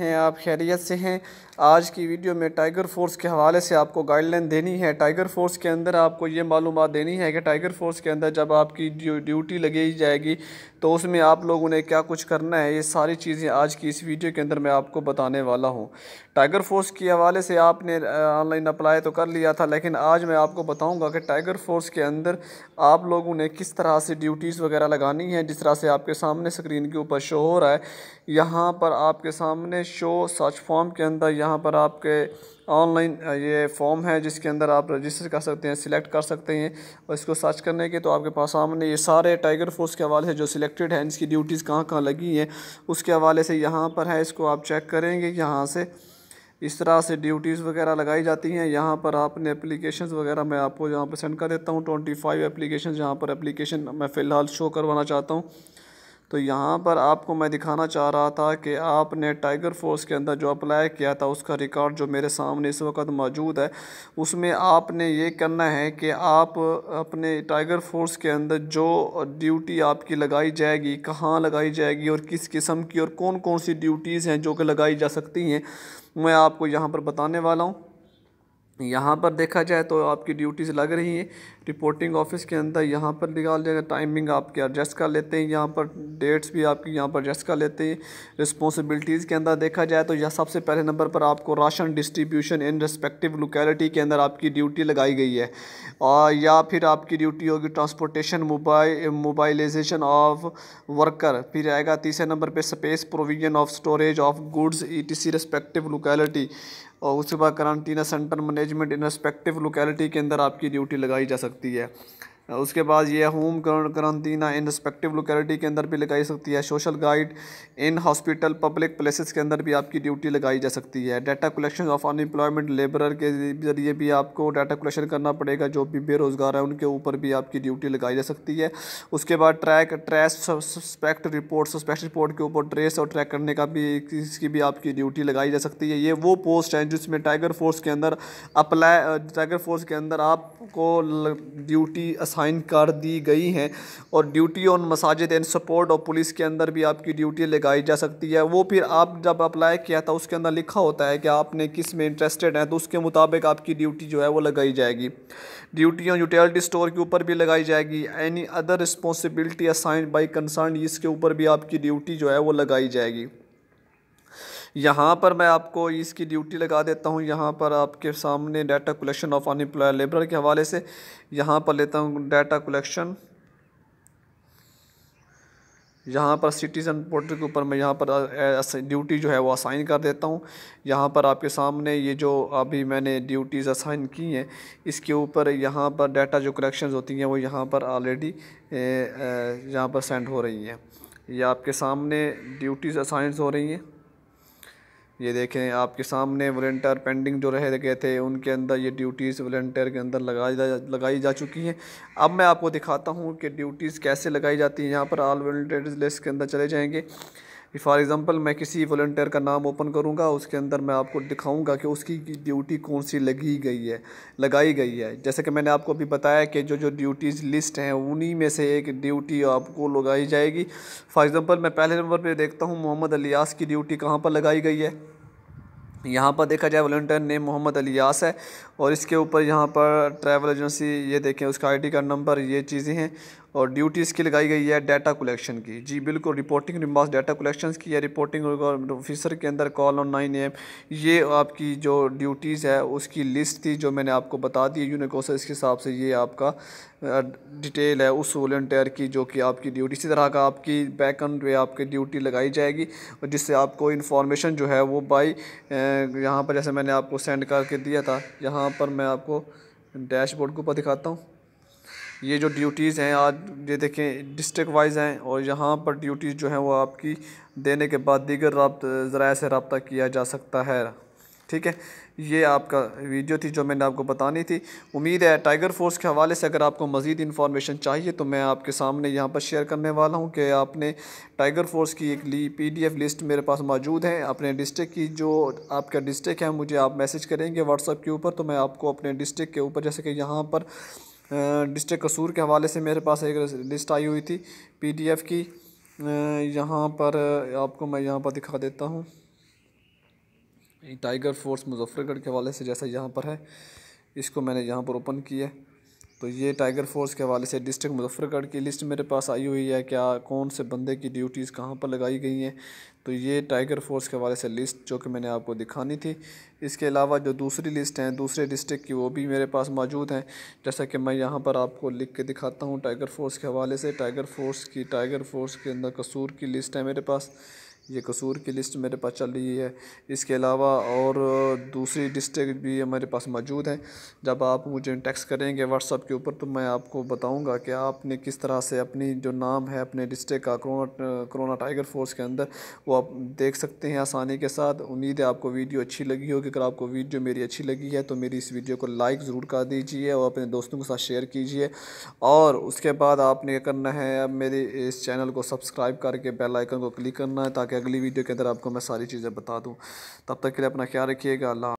हैं आप खैरियत से हैं आज की वीडियो में टाइगर फोर्स के हवाले से आपको गाइडलाइन देनी है टाइगर फोर्स के अंदर आपको ये मालूम देनी है कि टाइगर फोर्स के अंदर जब आपकी ड्यूटी लगाई जाएगी तो उसमें आप लोगों ने क्या कुछ करना है ये सारी चीज़ें आज की इस वीडियो के अंदर मैं आपको बताने वाला हूँ टाइगर फोर्स के हवाले से आपने ऑनलाइन अप्लाई तो कर लिया था लेकिन आज मैं आपको बताऊँगा कि टाइगर फोर्स के अंदर आप लोगों ने किस तरह से ड्यूटीज़ वगैरह लगानी है जिस तरह से आपके सामने स्क्रीन के ऊपर शो हो रहा है यहाँ पर आपके सामने शो सर्च फॉर्म के अंदर यहाँ पर आपके ऑनलाइन ये फॉर्म है जिसके अंदर आप रजिस्टर कर सकते हैं सिलेक्ट कर सकते हैं और इसको सर्च करने के तो आपके पास सामने ये सारे टाइगर फोर्स के हवाले से जो सिलेक्टेड हैं इसकी ड्यूटीज़ कहाँ कहाँ लगी हैं उसके हवाले से यहाँ पर है इसको आप चेक करेंगे यहाँ से इस तरह से ड्यूटीज़ वगैरह लगाई जाती हैं यहाँ पर आपने एप्लीकेशन वगैरह मैं आपको यहाँ पर सेंड कर देता हूँ ट्वेंटी फाइव एप्लीकेशन यहाँ पर एप्लीकेशन मैं फ़िलहाल शो करवाना चाहता हूँ तो यहाँ पर आपको मैं दिखाना चाह रहा था कि आपने टाइगर फोर्स के अंदर जो अप्लाई किया था उसका रिकॉर्ड जो मेरे सामने इस वक्त मौजूद है उसमें आपने ये करना है कि आप अपने टाइगर फोर्स के अंदर जो ड्यूटी आपकी लगाई जाएगी कहाँ लगाई जाएगी और किस किस्म की और कौन कौन सी ड्यूटीज़ हैं जो कि लगाई जा सकती हैं मैं आपको यहाँ पर बताने वाला हूँ यहाँ पर देखा जाए तो आपकी ड्यूटीज़ लग रही हैं रिपोर्टिंग ऑफिस के अंदर यहाँ पर निकाल जाएगा टाइमिंग आपके एडजस्ट कर लेते हैं यहाँ पर डेट्स भी आपकी यहाँ पर एडजस्ट कर लेते हैं रिस्पॉन्सिबिलिटीज़ के अंदर देखा जाए तो यह सबसे पहले नंबर पर आपको ration distribution in respective locality के अंदर आपकी ड्यूटी लगाई गई है आ, या फिर आपकी ड्यूटी होगी transportation mobile mobilisation of worker फिर आएगा तीसरे नंबर पर space provision of storage of goods E T C respective locality और उसके बाद quarantine centre management in respective locality के अंदर आपकी ड्यूटी लगाई जा सकती है उसके बाद ये home quarantine in respective locality के अंदर भी लगाई सकती है social guide in hospital public places के अंदर भी आपकी ड्यूटी लगाई जा सकती है data collection of unemployment labourer के ज़रिए भी आपको डाटा कलेक्शन करना पड़ेगा जो भी बेरोज़गार है उनके ऊपर भी आपकी ड्यूटी लगाई जा सकती है उसके बाद track trace suspect report suspect report के ऊपर ट्रेस और ट्रैक करने का भी इसकी भी आपकी ड्यूटी लगाई जा सकती है ये वो पोस्ट है जिसमें टाइगर फोर्स के अंदर अप्लाई टाइगर फोर्स के अंदर आपको ड्यूटी असाइन कर दी गई हैं और ड्यूटी ऑन मसाजिद एंड सपोर्ट और पुलिस के अंदर भी आपकी ड्यूटी लगाई जा सकती है वो फिर आप जब अप्लाई किया था उसके अंदर लिखा होता है कि आपने किस में इंटरेस्टेड हैं तो उसके मुताबिक आपकी ड्यूटी जो है वो लगाई जाएगी ड्यूटी ऑन यूटिलिटी स्टोर के ऊपर भी लगाई जाएगी any other responsibility assign by concern इसके ऊपर भी आपकी ड्यूटी जो है वो लगाई जाएगी यहाँ पर मैं आपको इसकी ड्यूटी लगा देता हूँ यहाँ पर आपके सामने data collection of unemploy labour के हवाले से यहाँ पर लेता हूँ डाटा कलेक्शन यहाँ पर सिटीज़न पोर्टल के ऊपर मैं यहाँ पर ड्यूटी जो है वो असाइन कर देता हूँ यहाँ पर आपके सामने ये जो अभी मैंने ड्यूटीज़ असाइन की हैं इसके ऊपर यहाँ पर डाटा जो कलेक्शन होती हैं वो यहाँ पर ऑलरेडी यहाँ पर सेंड हो रही हैं ये आपके सामने ड्यूटीज़ असाइन हो रही हैं ये देखें आपके सामने वॉल्टियर पेंडिंग जो रह गए थे उनके अंदर ये ड्यूटीज़ वॉल्टियर के अंदर लगाई जा लगाई जा चुकी हैं अब मैं आपको दिखाता हूँ कि ड्यूटीज़ कैसे लगाई जाती हैं यहाँ पर आल वॉल्टियर लिस्ट के अंदर चले जाएँगे कि फ़ॉर एग्ज़ाम्पल मैं किसी वॉल्टियर का नाम ओपन करूँगा उसके अंदर मैं आपको दिखाऊँगा कि उसकी ड्यूटी कौन सी लगी गई है लगाई गई है जैसे कि मैंने आपको अभी बताया कि जो जो ड्यूटीज़ लिस्ट हैं उन्हीं में से एक ड्यूटी आपको लगाई जाएगी फॉर एग्ज़ाम्पल मैं पहले नंबर पर देखता हूँ मोहम्मद अलियास की ड्यूटी कहाँ पर लगाई गई है यहाँ पर देखा जाए वॉल्टियर नेम मोहम्मद अलियास है और इसके ऊपर यहाँ पर ट्रैवल एजेंसी ये देखें उसका आईडी कार्ड नंबर ये चीज़ें हैं और ड्यूटी इसकी लगाई गई है डाटा कलेक्शन की जी बिल्कुल रिपोर्टिंग रिमार्स डाटा कलेक्शन की या रिपोर्टिंग ऑफिसर के अंदर कॉल ऑन नाइन एम ये आपकी जो ड्यूटीज़ है उसकी लिस्ट थी जो मैंने आपको बता दी यूनिकोस के हिसाब से ये आपका डिटेल है उस वॉल्टियर की जो कि आपकी ड्यूटी इसी तरह का आपकी बैक एंड पे आपकी ड्यूटी लगाई जाएगी और जिससे आपको इन्फॉर्मेशन जो है वो बाई यहाँ पर जैसे मैंने आपको सेंड करके दिया था यहाँ पर मैं आपको डैशबोर्ड के ऊपर दिखाता हूँ ये जो ड्यूटीज़ हैं आज ये देखें डिस्ट्रिक्ट वाइज हैं और यहाँ पर ड्यूटीज़ जो हैं वो आपकी देने के बाद दीगर ज़रा से रबता किया जा सकता है ठीक है ये आपका वीडियो थी जो मैंने आपको बतानी थी उम्मीद है टाइगर फोर्स के हवाले से अगर आपको मज़ीद इन्फॉर्मेशन चाहिए तो मैं आपके सामने यहाँ पर शेयर करने वाला हूँ कि आपने टाइगर फोर्स की एक ली एफ लिस्ट मेरे पास मौजूद है अपने डिस्ट्रिक्ट की जो आपका डिस्ट्रिक्ट है मुझे आप मैसेज करेंगे व्हाट्सअप के ऊपर तो मैं आपको अपने डिस्ट्रिक्ट के ऊपर जैसे कि यहाँ पर डिस्ट्रिक्ट कसूर के हवाले से मेरे पास एक लिस्ट आई हुई थी पीडीएफ की यहाँ पर आपको मैं यहाँ पर दिखा देता हूँ टाइगर फोर्स मुजफ्फरगढ़ के हवाले से जैसा यहाँ पर है इसको मैंने यहाँ पर ओपन किया तो ये टाइगर फोर्स के हवाले से डिस्ट्रिक्ट मुजफ्फरगढ़ की लिस्ट मेरे पास आई हुई है क्या कौन से बंदे की ड्यूटीज़ कहाँ पर लगाई गई हैं तो ये टाइगर फोर्स के हवाले से लिस्ट जो कि मैंने आपको दिखानी थी इसके अलावा जो दूसरी लिस्ट हैं दूसरे डिस्ट्रिक्ट की वो भी मेरे पास मौजूद हैं जैसा कि मैं यहाँ पर आपको लिख के दिखाता हूँ टाइगर फोर्स के हवाले से टाइगर फोर्स की टाइगर फोर्स के अंदर कसूर की लिस्ट है मेरे पास ये कसूर की लिस्ट मेरे पास चल रही है इसके अलावा और दूसरी डिस्ट्रिक्ट भी हमारे पास मौजूद हैं जब आप मुझे टैक्स करेंगे व्हाट्सअप के ऊपर तो मैं आपको बताऊंगा कि आपने किस तरह से अपनी जो नाम है अपने डिस्ट्रिक्ट का करोना करोना टाइगर फोर्स के अंदर वो आप देख सकते हैं आसानी के साथ उम्मीद है आपको वीडियो अच्छी लगी होगी अगर आपको वीडियो मेरी अच्छी लगी है तो मेरी इस वीडियो को लाइक ज़रूर कर दीजिए और अपने दोस्तों के साथ शेयर कीजिए और उसके बाद आपने करना है अब मेरे इस चैनल को सब्सक्राइब करके बेलाइकन को क्लिक करना है ताकि अगली वीडियो के अंदर आपको मैं सारी चीज़ें बता दूँ तब तक के लिए अपना ख्याल रखिएगा अल्लाह